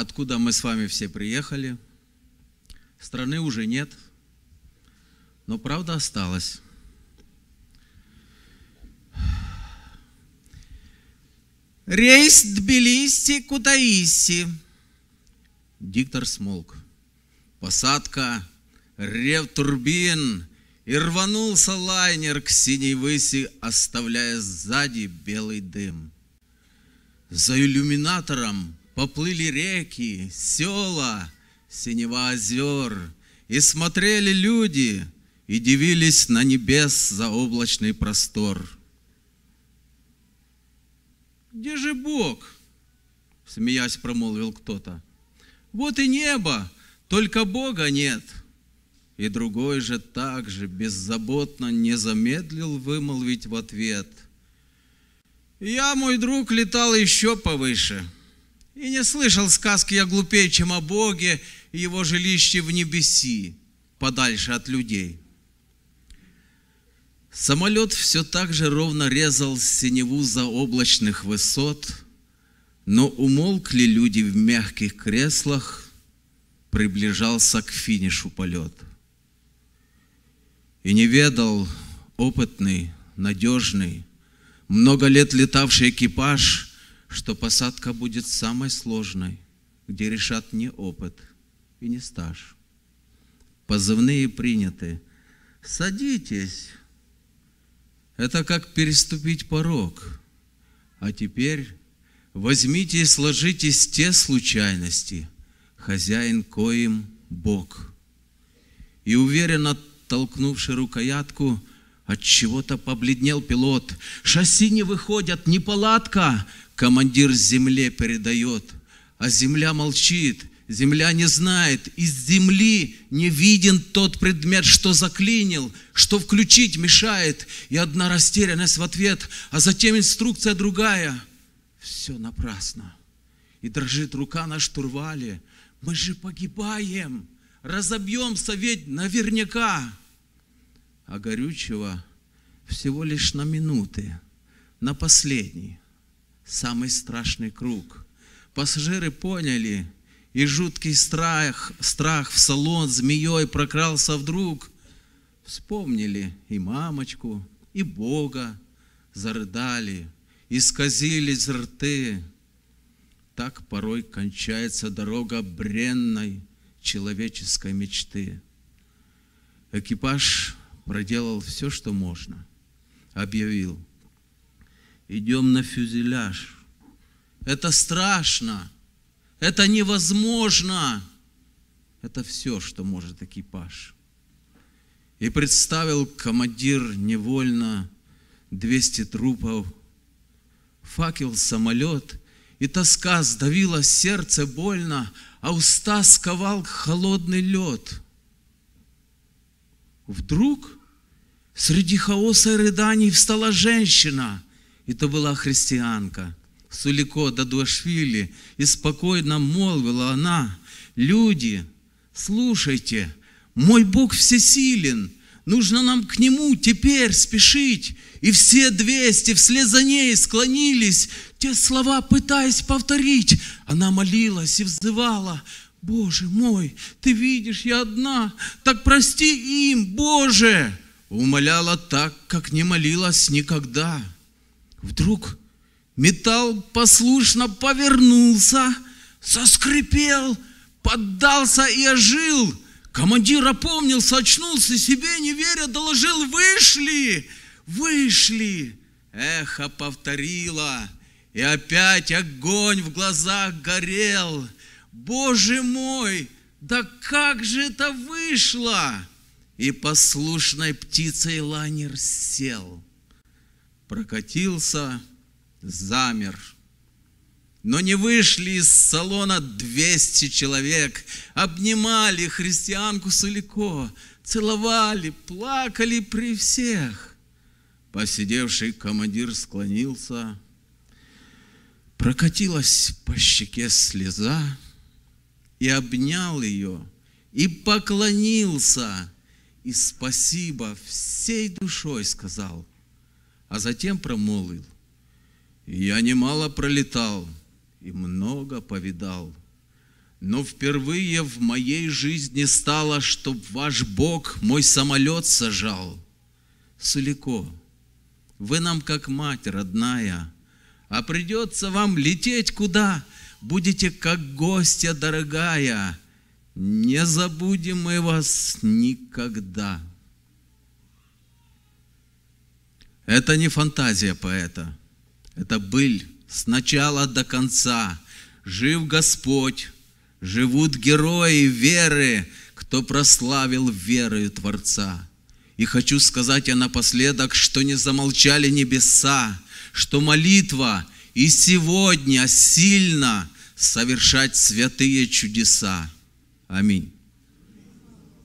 откуда мы с вами все приехали. Страны уже нет, но правда осталась. Рейс Тбилиси-Кутаиси. Диктор смолк. Посадка, рев турбин, и рванулся лайнер к синей выси, оставляя сзади белый дым. За иллюминатором Поплыли реки, села, синева озер, И смотрели люди, и дивились на небес за облачный простор. «Где же Бог?» — смеясь промолвил кто-то. «Вот и небо, только Бога нет». И другой же также беззаботно не замедлил вымолвить в ответ. «Я, мой друг, летал еще повыше» и не слышал сказки я глупее, чем о Боге и его жилище в небеси, подальше от людей. Самолет все так же ровно резал синеву заоблачных высот, но умолкли люди в мягких креслах, приближался к финишу полет. И не ведал опытный, надежный, много лет летавший экипаж – что посадка будет самой сложной, где решат не опыт и не стаж. Позывные приняты. Садитесь. Это как переступить порог. А теперь возьмите и сложитесь те случайности, хозяин коим Бог. И уверенно толкнувши рукоятку, от чего-то побледнел пилот. Шасси не выходят, не палатка, командир земле передает, а земля молчит, земля не знает, из земли не виден тот предмет, что заклинил, что включить мешает, и одна растерянность в ответ, а затем инструкция другая. Все напрасно. И дрожит рука на штурвале. Мы же погибаем, разобьемся ведь наверняка. А горючего всего лишь на минуты, на последний самый страшный круг. Пассажиры поняли, и жуткий страх, страх в салон змеей прокрался вдруг. Вспомнили и мамочку, и Бога, зарыдали, исказились рты. Так порой кончается дорога бренной человеческой мечты. Экипаж проделал все, что можно. Объявил – идем на фюзеляж. Это страшно, это невозможно. Это все, что может экипаж. И представил командир невольно 200 трупов, факел, самолет, и тоска сдавила сердце больно, а уста сковал холодный лед. Вдруг среди хаоса и рыданий встала женщина – и то была христианка. Сулико Дадуашвили. И спокойно молвила она, люди, слушайте, мой Бог всесилен, нужно нам к Нему теперь спешить. И все двести вслед за ней склонились, те слова пытаясь повторить. Она молилась и взывала, Боже мой, ты видишь, я одна, так прости им, Боже! Умоляла так, как не молилась никогда. Вдруг металл послушно повернулся, соскрипел, поддался и ожил. Командир опомнился, очнулся, себе не веря, доложил, вышли, вышли. Эхо повторило, и опять огонь в глазах горел. Боже мой, да как же это вышло? И послушной птицей лайнер сел прокатился, замер. Но не вышли из салона 200 человек, обнимали христианку Солико, целовали, плакали при всех. Посидевший командир склонился, прокатилась по щеке слеза и обнял ее, и поклонился, и спасибо всей душой сказал – а затем промолвил, «Я немало пролетал и много повидал, но впервые в моей жизни стало, чтоб ваш Бог мой самолет сажал. Солико, вы нам как мать родная, а придется вам лететь куда? Будете как гостья дорогая, не забудем мы вас никогда». Это не фантазия поэта. Это был с начала до конца. Жив Господь, живут герои веры, кто прославил верою Творца. И хочу сказать я напоследок, что не замолчали небеса, что молитва и сегодня сильно совершать святые чудеса. Аминь.